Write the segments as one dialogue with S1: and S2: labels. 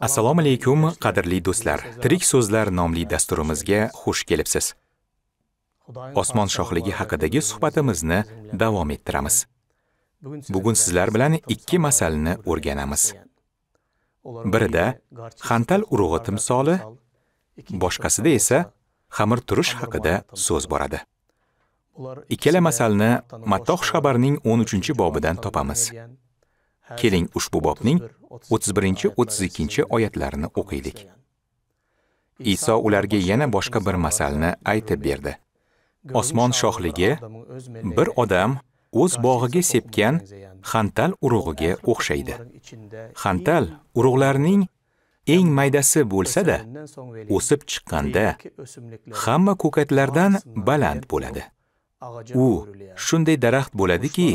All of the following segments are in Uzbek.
S1: assalomu alaykum qadrli do'stlar tirik so'zlar nomli dasturimizga xush kelibsiz osmon shohligi haqidagi suhbatimizni davom ettiramiz bugun sizlar bilan ikki masalni o'rganamiz birida xantal urug'i timsoli boshqasida esa xamir turish haqida so'z boradi ikkala masalni mattoh xabarning 13 bobidan topamiz Keling ushbu bobning 31-32 oyatlarini o'qiylik. Iso ularga yana boshqa bir masalni aytib berdi. Osmon shohligi bir odam o'z bog'iga sepgan xantal urug'iga o'xshaydi. Xantal urug'larining eng maydasi bo'lsa-da, o'sib chiqqanda hamma ko'katlardan baland bo'ladi. U shunday daraxt bo'ladiki,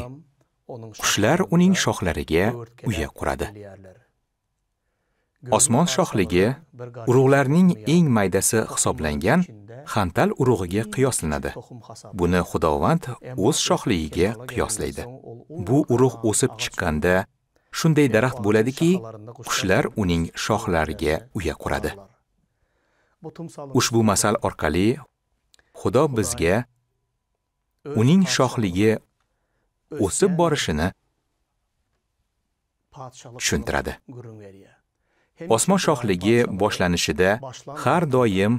S2: Qushlar
S1: uning shoxlariga uya quradi. Osmon shoxligi urug'larning eng maydasi hisoblangan xantal urug'iga qiyoslanadi. Buni Xudovand o'z shoxligiga qiyoslaydi. Bu urug' o'sib chiqqanda shunday daraxt bo'ladiki, qushlar uning shoxlariga uya quradi. Ushbu masal orqali Xudo bizga uning shoxligi o'sib borishini tushuntiradi osmon shohligi boshlanishida har doim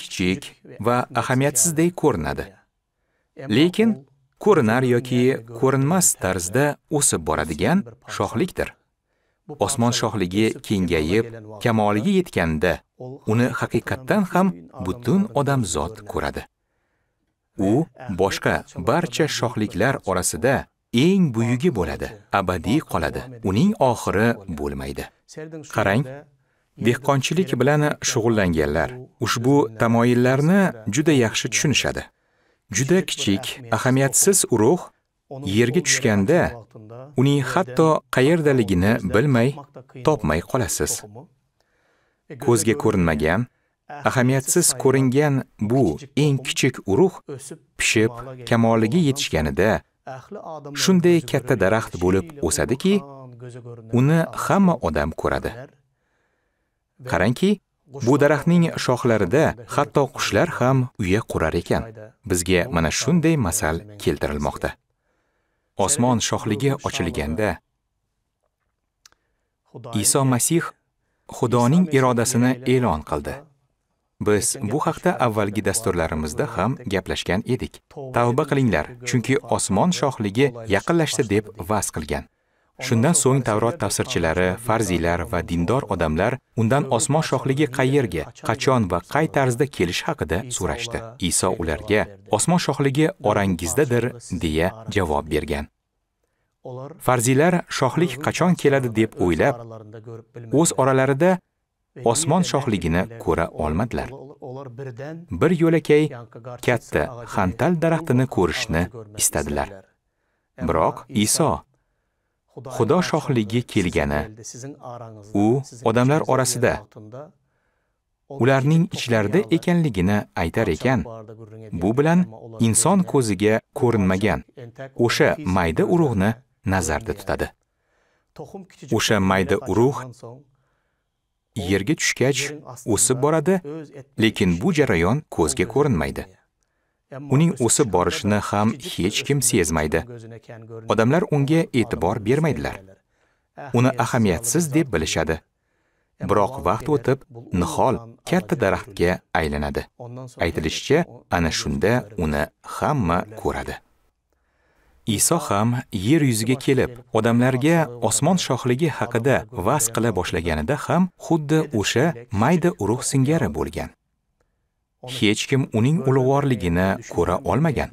S1: kichik va ahamiyatsizdek ko'rinadi lekin ko'rinar yoki ko'rinmas tarzda o'sib boradigan shohlikdir osmon shohligi kengayib kamoliga yetganda uni haqiqatdan ham butun odamzod ko'radi u boshqa barcha shohliklar orasida eng buyugi bo'ladi, abadiy qoladi. Uning oxiri bo'lmaydi. Qarang, dehqonchilik bilan shug'ullanganlar ushbu tamoyillarni juda yaxshi tushunishadi. Juda kichik, ahamiyatsiz urug' yerga tushganda uning hatto qayerdaligini bilmay, topmay qolasiz. Ko'zga ko'rinmagan ahamiyatsiz ko'ringan bu eng kichik urug' pishib, kamoliga yetishganida shunday katta daraxt bo'lib o'sadiki, uni hamma odam ko'radi. Qarangki, bu daraxtning shoxlarida hatto qushlar ham uya qurar ekan. Bizga mana shunday masal keltirilmoqda. Osmon shoxligi ochilganda Iso Masih Xudoning irodasini e'lon qildi. biz bu haqda avvalgi dasturlarimizda ham gaplashgan edik tavba qilinglar chunki osmon shohligi yaqinlashdi deb va'z qilgan shundan so'ng tavrot tafsirchilari farziylar va dindor odamlar undan osmon shohligi qayerga qachon va qay tarzda kelish haqida so'rashdi iso ularga osmon shohligi orangizdadir deya javob bergan farziylar shohlik qachon keladi deb o'ylab o'z oralarida osmon shohligini ko'ra olmadilar. Bir yo'lakay katta xantal daraxtini ko'rishni istadilar. Biroq Iso Xudo shohligi kelgani u odamlar orasida ularning ichlarida ekanligini aytar ekan. Bu bilan inson ko'ziga ko'rinmagan o'sha mayda urug'ni nazarda tutadi. O'sha mayda urug' yerga tushgach o'sib boradi, lekin bu jarayon ko'zga ko'rinmaydi. Uning o'sib borishini ham hech kim sezmaydi. Odamlar unga e'tibor bermaydilar. Uni ahamiyatsiz deb bilishadi. Biroq vaqt o'tib, nihol katta daraxtga aylanadi. Aytilishicha, ana shunda uni hamma ko'radi. Iso ham yer yuziga kelib, odamlarga osmon shohligi haqida va'z qila boshlaganida ham xuddi o'sha mayda urug' singari bo'lgan. Hech kim uning ulug'vorligini ko'ra olmagan.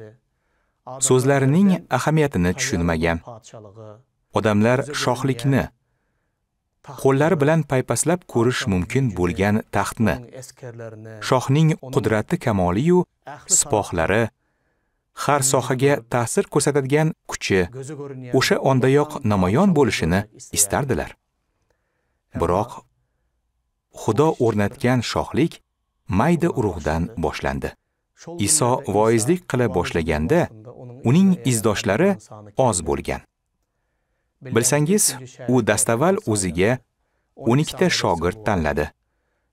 S1: So'zlarining ahamiyatini tushunmagan. Odamlar shohlikni qo'llari bilan paypaslab ko'rish mumkin bo'lgan taxtni shohning qudrati kamoli yu sipohlari har sohaga ta'sir ko'rsatadigan kuchi o'sha ondayoq namoyon bo'lishini istardilar. Biroq Xudo o'rnatgan shohlik mayda urug'dan boshlandi. Iso voizlik qila boshlaganda uning izdoshlari oz bo'lgan. Bilsangiz, u dastavval o'ziga 12 ta shogird tanladi.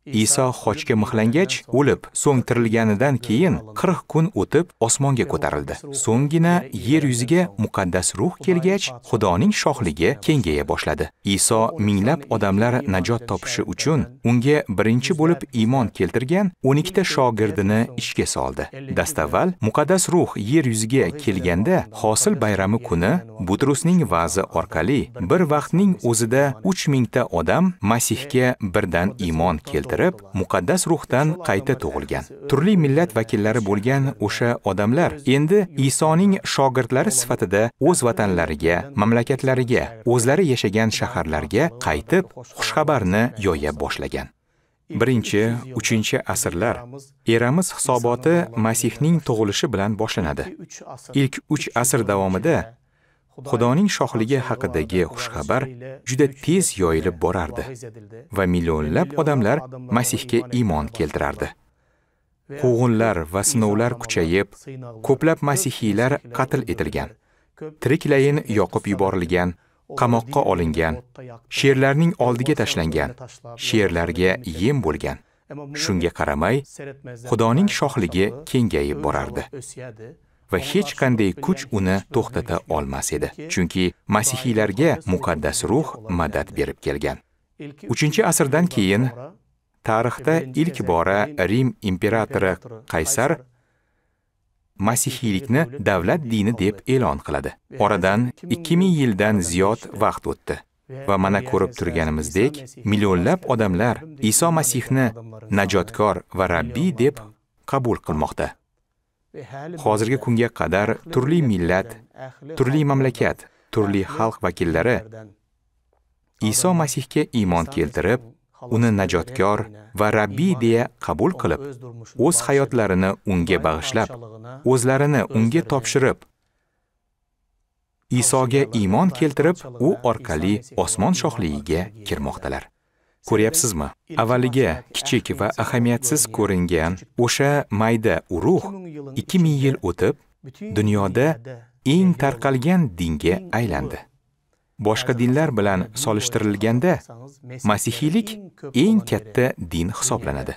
S1: Iso xochga mixlangach, o'lib, so'ng tirilganidan keyin 40 kun o'tib osmonga ko'tarildi. So'nggina yer yuziga muqaddas ruh kelgach, Xudoning shohligi kengaya boshladi. Iso minglab odamlar najot topishi uchun unga birinchi bo'lib iymon keltirgan 12 ta shogirdini ishga soldi. Dastavval muqaddas ruh yer yuziga kelganda, hosil bayrami kuni Butrusning va'zi orqali bir vaqtning o'zida 3000 ta odam Masihga birdan iymon keltirdi. aylantirib muqaddas ruhdan qayta tug'ilgan turli millat vakillari bo'lgan o'sha odamlar endi isoning shogirdlari sifatida o'z vatanlariga mamlakatlariga o'zlari yashagan shaharlarga qaytib xushxabarni yoya boshlagan 1-3 asrlar eramiz hisoboti masihning tug'ilishi bilan boshlanadi ilk 3 asr davomida Xudoning shohligi haqidagi xushxabar juda tez yoyilib borardi va millionlab odamlar Masihga iymon keltirardi. Quvg'inlar va sinovlar kuchayib, ko'plab masihiylar qatl etilgan, tiriklayin yoqib yuborilgan, qamoqqa olingan, sherlarning oldiga tashlangan, sherlarga yem bo'lgan. Shunga qaramay, Xudoning shohligi kengayib borardi. va hech qanday kuch uni to'xtata olmas edi. Chunki masihiylarga muqaddas ruh madad berib kelgan. 3-asrdan keyin tarixda ilk bora Rim imperatori Qaysar masihiylikni davlat dini deb e'lon qiladi. Oradan 2000 yildan ziyod vaqt o'tdi. va mana ko'rib turganimizdek millionlab odamlar Iso Masihni najotkor va Rabbiy deb qabul qilmoqda. hozirgi kunga qadar turli millat turli mamlakat turli xalq vakillari iso masihga iymon keltirib uni najotkor va rabbiy deya qabul qilib o'z hayotlarini unga bag'ishlab o'zlarini unga topshirib isoga iymon keltirib u orqali osmon shohligiga kirmoqdalar ko'ryapsizmi avvaliga kichik va ahamiyatsiz ko'ringan o'sha mayda urug' 2000 yil o'tib dunyoda eng tarqalgan dinga aylandi boshqa dinlar bilan solishtirilganda masihiylik eng katta din hisoblanadi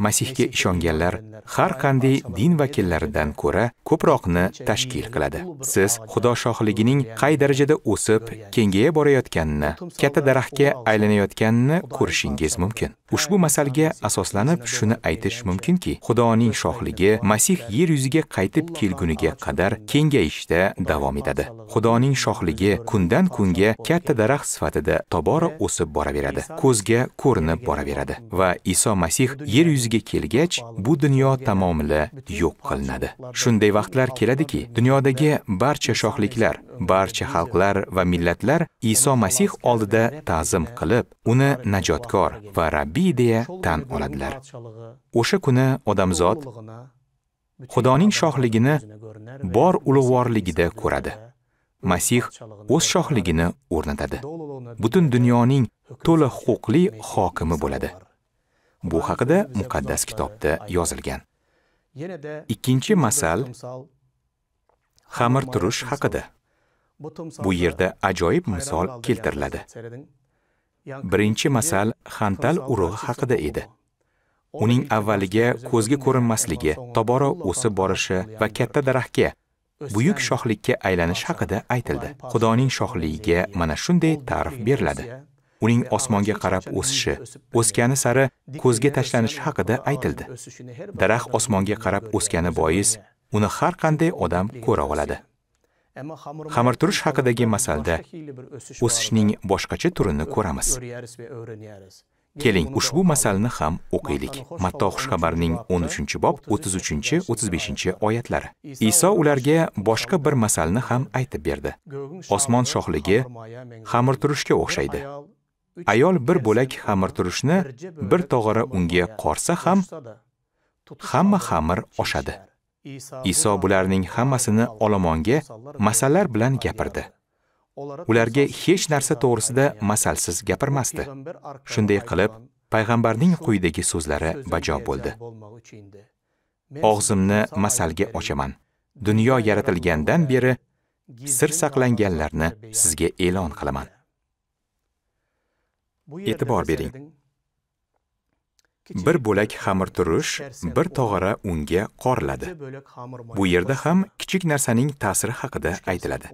S1: Masihga ishonganlar har qanday din vakillaridan ko'ra ko'proqni tashkil qiladi. Siz Xudo shohligining qay darajada o'sib, kengayib borayotganini, katta daraxtga aylanayotganini ko'rishingiz mumkin. Ushbu masalga asoslanib shuni aytish mumkinki, Xudoning shohligi Masih yer yuziga qaytib kelguniga qadar kengayishda davom etadi. Xudoning shohligi kundan kunga katta daraxt sifatida tobora o'sib boraveradi, ko'zga ko'rinib boraveradi va Iso Masih yer yuziga kelgach, bu dunyo tamomila yo'q qilinadi. Shunday vaqtlar keladiki, dunyodagi barcha shohliklar, barcha xalqlar va millatlar Iso Masih oldida ta'zim qilib, uni najotkor va Rabb nabiy deya tan oladilar. O'sha kuni odamzod Xudoning shohligini bor ulug'vorligida ko'radi. Masih o'z shohligini o'rnatadi. Butun dunyoning to'la huquqli hokimi bo'ladi. Bu haqida muqaddas kitobda yozilgan. Ikkinchi masal xamir turish haqida. Bu yerda ajoyib misol keltiriladi. birinchi masal xantal urug'i haqida edi uning avvaliga ko'zga ko'rinmasligi tobora o'sib borishi va katta daraxtga buyuk shohlikka aylanish haqida aytildi xudoning shohligiga mana shunday ta'rif beriladi uning osmonga qarab o'sishi o'sgani sari ko'zga tashlanishi haqida aytildi daraxt osmonga qarab o'sgani bois uni har qanday odam ko'ra oladi xamirturush haqidagi masalda o'sishning boshqacha turini ko'ramiz keling ushbu masalni ham o'qiylik matto xushxabarning 13 bob 33 35 oyatlari iso ularga boshqa bir masalni ham aytib berdi osmon shohligi xamirturushga o'xshaydi ayol bir bo'lak xamirturushni bir tog'ora unga qorsa ham hamma xamir oshadi Iso bularning hammasini olomonga masallar bilan gapirdi. Ularga hech narsa to'g'risida masalsiz gapirmasdi. Shunday qilib, payg'ambarning quyidagi so'zlari bajo bo'ldi. Og'zimni masalga ochaman. Dunyo yaratilgandan beri sir saqlanganlarni sizga e'lon qilaman. E'tibor bering. bir bo'lak xamir turish bir tog'ora unga qoriladi bu yerda ham kichik narsaning ta'siri haqida aytiladi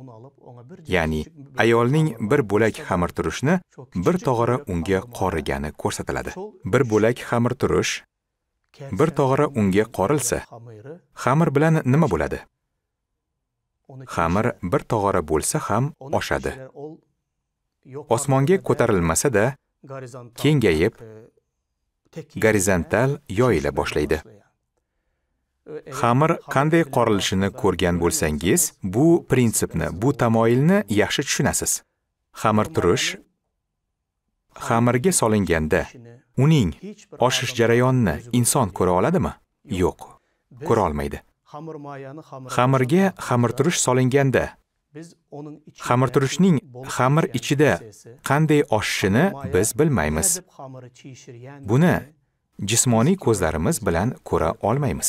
S1: ya'ni ayolning bir bo'lak xamir turishni bir tog'ora unga qorigani ko'rsatiladi bir bo'lak xamir turish bir tog'ora unga qorilsa xamir bilan nima bo'ladi xamir bir tog'ora bo'lsa ham oshadi osmonga ko'tarilmasa-da kengayib gorizontal yoyila boshlaydi. Xamir qanday qorilishini ko'rgan bo'lsangiz, bu prinsipni, bu tamoyilni yaxshi tushunasiz. Xamir turish xamirga solinganda uning oshish jarayonini inson ko'ra oladimi? Yo'q, ko'ra olmaydi. Xamirga turish solinganda xamirturishning xamir ichida qanday oshishini biz bilmaymiz buni jismoniy ko'zlarimiz bilan ko'ra olmaymiz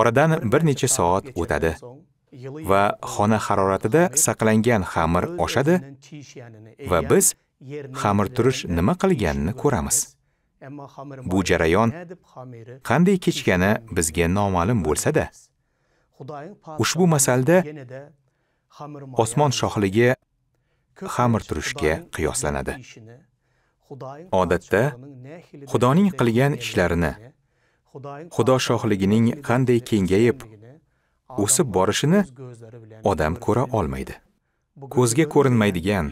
S1: oradan bir necha soat o'tadi va xona haroratida saqlangan xamir oshadi va biz xamirturish nima qilganini ko'ramiz bu jarayon qanday kechgani bizga noma'lum bo'lsa-da
S2: ushbu masalda osmon
S1: shohligi xamir turishga qiyoslanadi odatda xudoning qilgan ishlarini xudo shohligining qanday kengayib o'sib borishini odam ko'ra olmaydi ko'zga ko'rinmaydigan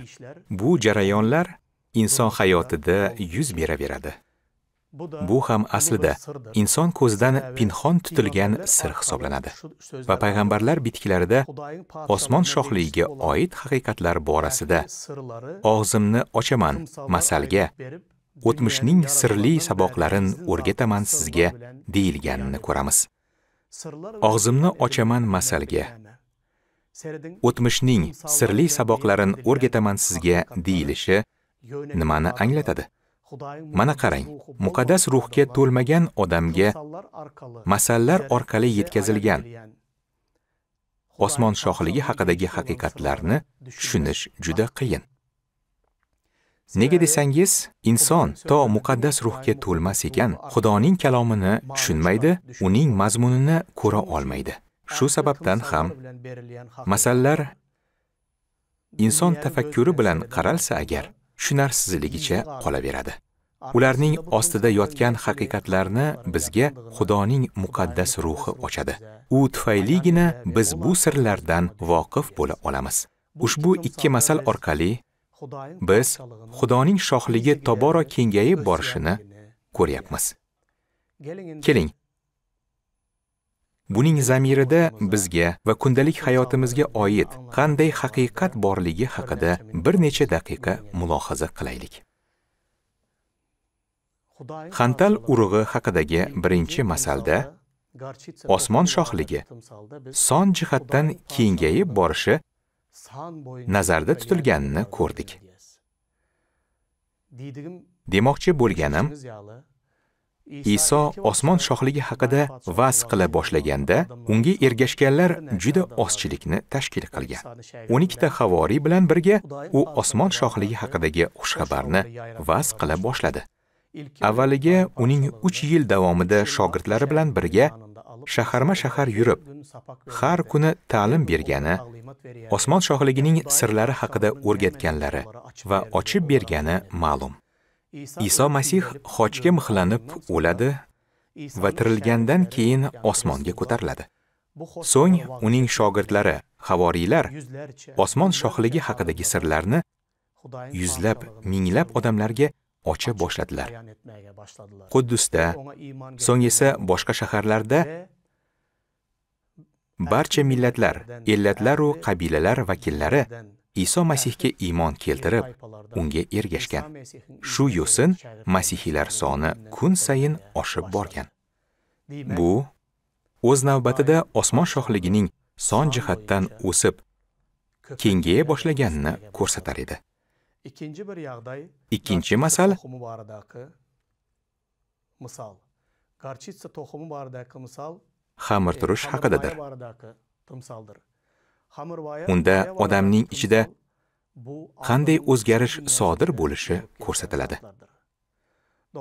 S1: bu jarayonlar inson hayotida yuz beraveradi Bu ham aslida inson ko'zidan pinhon tutilgan sir hisoblanadi. Va payg'ambarlar bitiklarida osmon shohligiga oid haqiqatlar borasida og'zimni ochaman masalga o'tmishning sirli saboqlarin o'rgataman sizga deyilganini ko'ramiz. Og'zimni ochaman masalga o'tmishning sirli saboqlarin o'rgataman sizga deyilishi nimani anglatadi? Mana qarang, muqaddas ruhga to'lmagan odamga masallar orqali yetkazilgan osmon shohligi haqidagi haqiqatlarni tushunish juda qiyin. Nega desangiz, inson to muqaddas ruhga to'lmas ekan, Xudoning kalomini tushunmaydi, uning mazmunini ko'ra olmaydi. Shu sababdan ham masallar inson tafakkuri bilan qaralsa agar, tushunarsizligicha qolaveradi ularning ostida yotgan haqiqatlarni bizga xudoning muqaddas ruhi ochadi u tufayligina biz bu sirlardan voqif bo'la olamiz ushbu ikki masal orqali biz xudoning shohligi tobora kengayib borishini ko'ryapmiz keling Buning zamirida bizga va kundalik hayotimizga oid qanday haqiqat borligi haqida bir necha daqiqa mulohaza qilaylik. Xantal urug'i haqidagi birinchi masalda
S2: osmon shoxligi
S1: son jihatdan kengayib borishi nazarda tutilganini ko'rdik. Demoqchi bo'lganim, Iso osmon shohligi haqida va'z qila boshlaganda, unga ergashganlar juda ozchilikni tashkil qilgan. 12 ta havori bilan birga u osmon shohligi haqidagi xushxabarni va'z qila boshladi. Avvaliga uning 3 yil davomida shogirdlari bilan birga shaharma-shahar yurib, har kuni ta'lim bergani, osmon shohligining sirlari haqida o'rgatganlari va ochib bergani ma'lum. Iso Masih xochga mixlanib o'ladi va tirilgandan keyin osmonga ko'tariladi. So'ng uning shogirdlari, havoriylar osmon shohligi haqidagi sirlarni yuzlab, minglab odamlarga ocha boshladilar. Quddusda, so'ng esa boshqa shaharlarda barcha millatlar, ellatlar va qabilalar vakillari iso masihga iymon keltirib unga ergashgan shu yo'sin masihiylar soni kun sayin oshib borgan bu o'z navbatida osmon shohligining son jihatdan o'sib kengaya boshlaganini ko'rsatar edi
S2: ikkinchi bir yog'day,
S1: ikkinchi masal xamirturush e, haqidadir Unda odamning ichida qanday o'zgarish sodir bo'lishi ko'rsatiladi.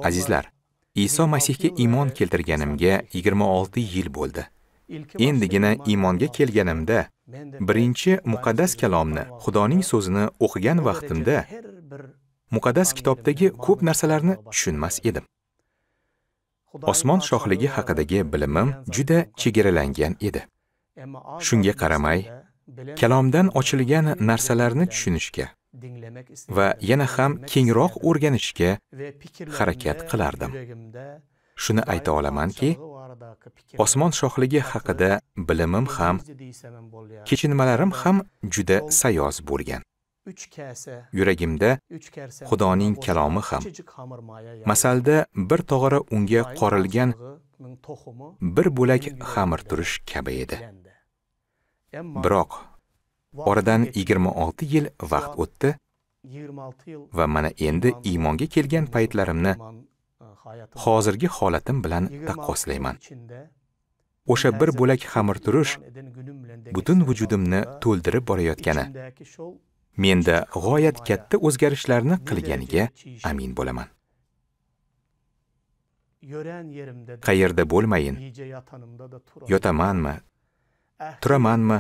S1: Azizlar, Iso Masihga iymon keltirganimga 26 yil bo'ldi. Endigina iymonga kelganimda birinchi muqaddas kalomni, Xudoning so'zini o'qigan vaqtimda muqaddas kitobdagi ko'p narsalarni tushunmas edim. Osmon shohligi haqidagi bilimim juda chegaralangan edi. Shunga qaramay, kalomdan ochilgan narsalarni tushunishga va yana ham kengroq o'rganishga harakat qilardim. Shuni ayta olamanki, osmon shohligi haqida bilimim ham, kechinmalarim ham juda sayoz bo'lgan. Yuragimda Xudoning kalomi ham, masalda bir tog'ora unga qorilgan bir bo'lak xamir turish kabi edi.
S2: Biroq
S1: oradan 26 yil vaqt o'tdi va mana endi iymonga kelgan paytlarimni hozirgi holatim bilan taqqoslayman. O'sha bir bo'lak xamir turish butun vujudimni to'ldirib borayotgani menda g'oyat katta o'zgarishlarni qilganiga amin bo'laman.
S2: qayerda bo'lmayin yotamanmi turamanda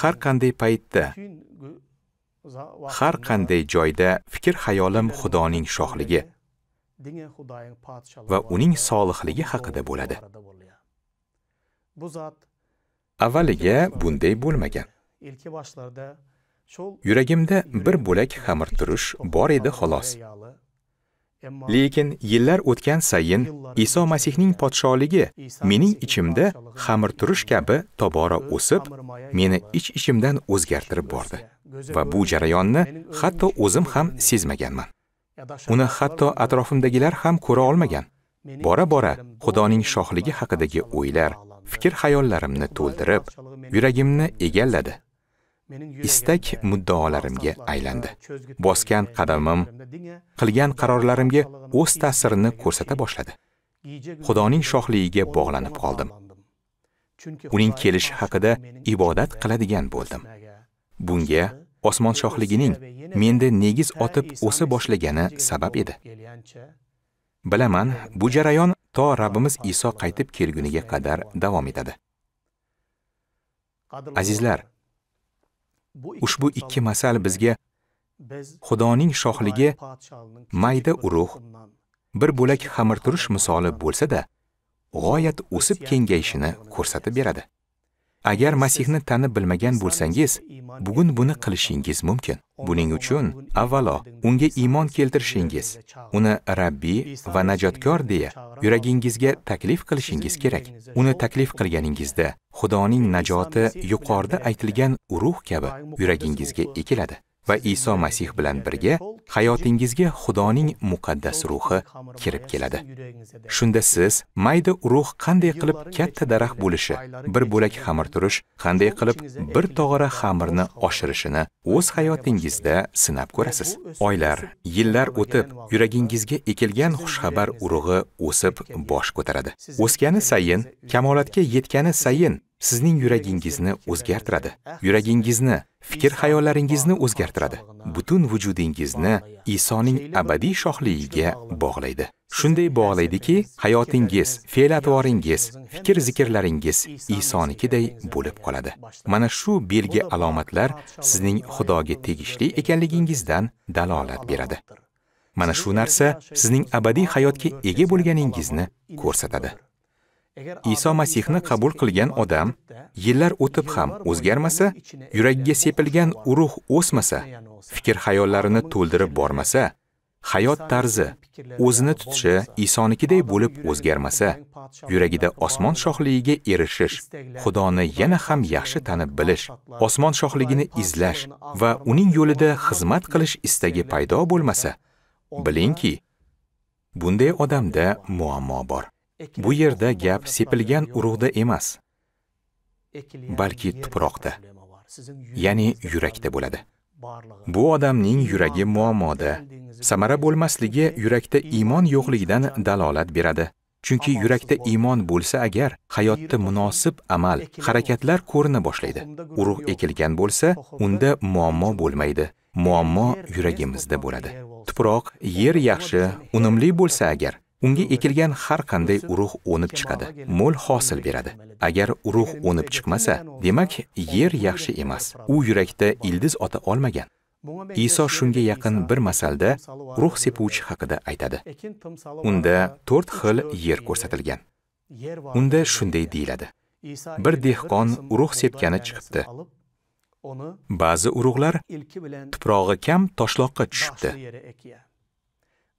S2: har
S1: qanday paytda har qanday joyda fikr xayolim xudoning shohligi va uning solihligi haqida bo'ladi avvaliga bunday bo'lmagan yuragimda bir bo'lak xamir turish bor edi xolos lekin yillar o'tgan sayin iso masihning podshohligi mening ichimda xamir turish kabi tobora o'sib meni ich ichimdan o'zgartirib bordi va bu jarayonni hatto o'zim ham sezmaganman uni hatto atrofimdagilar ham ko'ra olmagan bora bora xudoning shohligi haqidagi o'ylar fikr xayollarimni to'ldirib yuragimni egalladi istak muddaolarimga aylandi e, bosgan qadamim qilgan qarorlarimga o'z ta'sirini ko'rsata boshladi xudoning shohligiga bog'lanib qoldim uning kelishi haqida ibodat qiladigan bo'ldim bunga osmon shohligining menda negiz otib o'sa boshlagani sabab edi bilaman e, bu jarayon to rabbimiz iso qaytib kelguniga qadar davom etadi azizlar ushbu ikki masal bizga xudoning shohligi mayda urug' bir bo'lak xamirturish misoli bo'lsa-da, g'oyat o'sib kengayishini ko'rsatib beradi. Agar Masihni tanib bilmagan bo'lsangiz, bugun buni qilishingiz mumkin. Buning uchun avvalo unga iymon keltirishingiz, uni Rabbiy va najotkor deya yuragingizga taklif qilishingiz kerak. Uni taklif qilganingizda Xudoning najoti yuqorida aytilgan urug' kabi yuragingizga ekiladi. va Iso Masih bilan birga hayotingizga Xudoning muqaddas ruhi kirib keladi. Shunda siz mayda ruh qanday qilib katta daraxt bo'lishi, bir bo'lak xamir turish, qanday qilib bir tog'ora xamirni oshirishini o'z hayotingizda sinab ko'rasiz. Oylar, yillar o'tib, yuragingizga ekilgan xushxabar urug'i o'sib bosh ko'taradi. O'sgani sayin, kamolatga yetgani sayin sizning yuragingizni o'zgartiradi. Yuragingizni, fikr hayollaringizni o'zgartiradi. Butun vujudingizni Isoning abadiy shohligiga bog'laydi. Shunday bog'laydiki, hayotingiz, fe'l-atvoringiz, fikr zikrlaringiz Isonikiday bo'lib qoladi. Mana shu belgi alomatlar sizning Xudoga tegishli ekanligingizdan dalolat beradi. Mana shu narsa sizning abadiy hayotga ega bo'lganingizni ko'rsatadi. Iso Masihni qabul qilgan odam yillar o'tib ham o'zgarmasa, yuragiga sepilgan urug' o'smasa, fikr-hayollarini to'ldirib bormasa, hayot tarzi o'zini tutishi Isonikiday bo'lib o'zgarmasa, yuragida osmon shohligiga erishish, Xudoni yana ham yaxshi tanib bilish, osmon shohligini izlash va uning yo'lida xizmat qilish istagi paydo bo'lmasa, bilingki, bunday odamda muammo bor. bu yerda gap sepilgan urug'da emas balki tuproqda ya'ni yurakda bo'ladi bu odamning yuragi muammoda samara bo'lmasligi yurakda iymon yo'qligidan dalolat beradi chunki yurakda iymon bo'lsa agar hayotda munosib amal harakatlar ko'rina boshlaydi urug' ekilgan bo'lsa unda muammo bo'lmaydi muammo yuragimizda bo'ladi tuproq yer yaxshi unumli bo'lsa agar unga ekilgan har qanday urug' o'nib chiqadi, mo'l hosil beradi. Agar urug' o'nib chiqmasa, demak, yer yaxshi emas. U yurakda ildiz ota olmagan. Iso shunga yaqin bir masalda ruh sepuvchi haqida aytadi. Unda 4 xil yer ko'rsatilgan. Unda shunday deyiladi. Bir dehqon urug' sepgani chiqibdi.
S2: Ba'zi urug'lar
S1: tuprog'i kam toshloqqa tushibdi.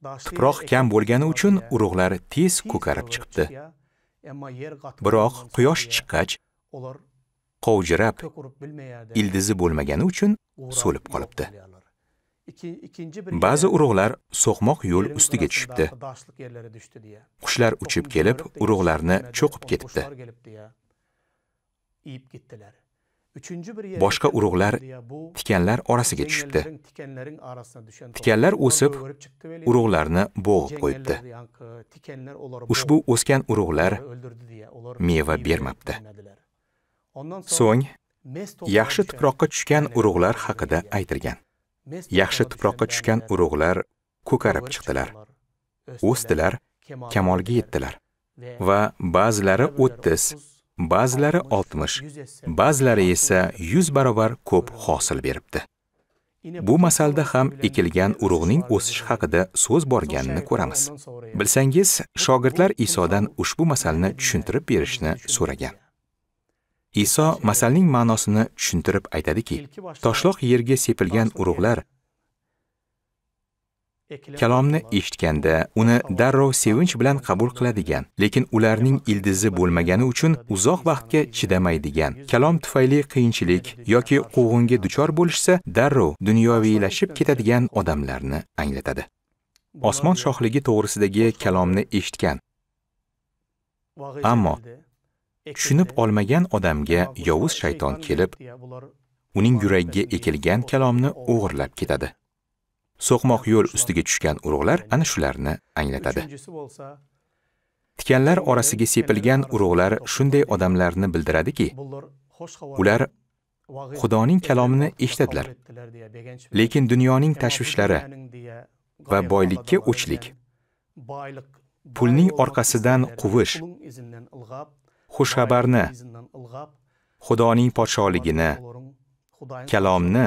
S2: Tuproq kam bo'lgani uchun
S1: urug'lar tez ko'karib chiqibdi. Biroq quyosh chiqqach, ular qovjirab, ildizi bo'lmagani uchun so'lib qolibdi.
S2: Ba'zi urug'lar so'qmoq yo'l ustiga tushibdi.
S1: Qushlar uchib kelib, urug'larni cho'qib ketibdi.
S2: boshqa urug'lar tikanlar orasiga tushibdi tikanlar o'sib urug'larni bo'g'ib qo'yibdi ushbu o'sgan urug'lar meva
S1: bermabdi so'ng yaxshi tuproqqa tushgan urug'lar haqida aytilgan yaxshi tuproqqa tushgan urug'lar ko'karib chiqdilar o'sdilar kamolga yetdilar va ba'zilari o'ttiz ba'zilari 60, ba'zilari esa 100 barobar ko'p hosil beribdi. Bu masalda ham ekilgan urug'ning o'sishi haqida so'z borganini ko'ramiz. Bilsangiz, shogirdlar Isodan ushbu masalni tushuntirib berishni so'ragan. Iso masalning ma'nosini tushuntirib aytadiki, toshloq yerga sepilgan urug'lar Kalomni eshitganda uni darrov sevinch bilan qabul qiladigan, lekin ularning ildizi bo'lmagani uchun uzoq vaqtga chidamaydigan, kalom tufayli qiyinchilik yoki quvg'inga duchor bo'lishsa, darrov dunyoviylashib ketadigan odamlarni anglatadi. Osmon shohligi to'g'risidagi kalomni eshitgan, ammo tushunib olmagan odamga yovuz shayton kelib, uning yuragiga ekilgan kalomni o'g'irlab ketadi. so'qmoq yo'l ustiga tushgan urug'lar ana shularni anglatadi tikanlar orasiga sepilgan urug'lar shunday odamlarni bildiradiki
S2: ular xudoning kalomini eshitadilar lekin dunyoning tashvishlari
S1: va boylikka o'chlik pulning orqasidan quvish xushxabarni xudoning podshohligini kalomni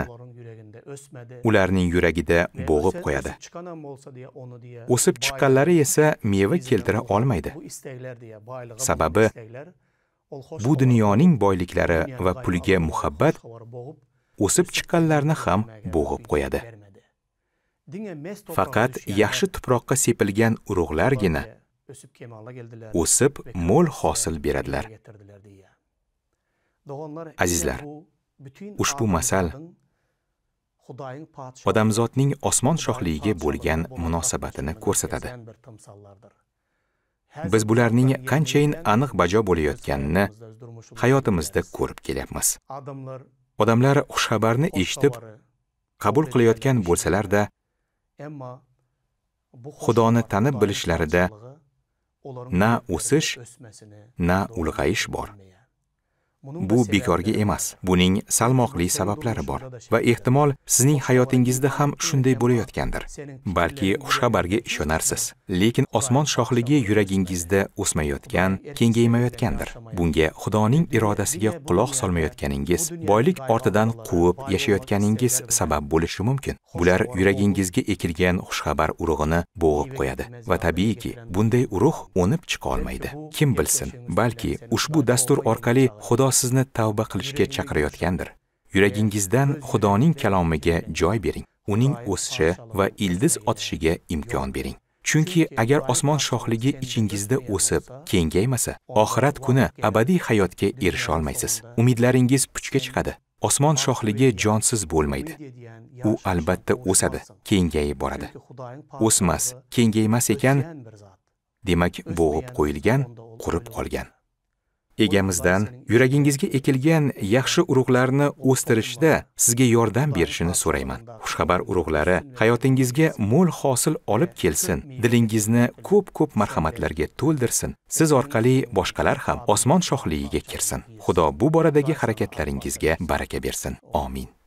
S1: ularning yuragida bo'g'ib qo'yadi o'sib chiqqanlari esa meva keltira olmaydi
S2: sababi bu dunyoning boyliklari va puliga muhabbat
S1: o'sib chiqqanlarni ham bo'g'ib qo'yadi faqat yaxshi tuproqqa sepilgan urug'largina
S2: o'sib mo'l hosil beradilar azizlar ushbu masal
S1: odamzodning osmon shohligiga bo'lgan munosabatini ko'rsatadi biz bularning qanchayin aniq bajo bo'layotganini hayotimizda ko'rib kelyapmiz odamlar xushxabarni eshitib qabul qilayotgan bo'lsalarda
S2: xudoni tanib bilishlarida
S1: na o'sish na ulg'ayish bor
S2: Bu bekorga
S1: emas. Buning salmoqli sabablari bor va ehtimol sizning hayotingizda ham shunday bo'layotgandir. Balki xushxabarga ishonarsiz, lekin osmon shohligi yuragingizda o'smayotgan, kengaymayotgandir. Bunga Xudoning irodasiga quloq solmayotganingiz, boylik ortidan quvib yashayotganingiz sabab bo'lishi mumkin. Bular yuragingizga ekilgan xushxabar urug'ini bo'g'ib qo'yadi va tabiiyki, bunday urug' o'nib chiqa olmaydi. Kim bilsin, balki ushbu dastur orqali Xudo sizni tavba qilishga chaqirayotgandir. Yuragingizdan Xudoning kalomiga joy bering. Uning o'sishi va ildiz otishiga imkon bering. Chunki agar osmon shohligi ichingizda o'sib, kengaymasa, oxirat kuni abadiy hayotga erisha olmaysiz. Umidlaringiz puchga chiqadi. Osmon shohligi jonsiz bo'lmaydi. U albatta o'sadi, kengayib boradi. O'smas, kengaymas ekan, demak bo'g'ib qo'yilgan, qurib qolgan. egamizdan yuragingizga ekilgan yaxshi urug'larni o'stirishda sizga yordam berishini so'rayman. Xushxabar urug'lari hayotingizga mo'l hosil olib kelsin, dilingizni ko'p-ko'p marhamatlarga to'ldirsin. Siz orqali boshqalar ham osmon shohligiga kirsin. Xudo bu boradagi harakatlaringizga baraka bersin. omin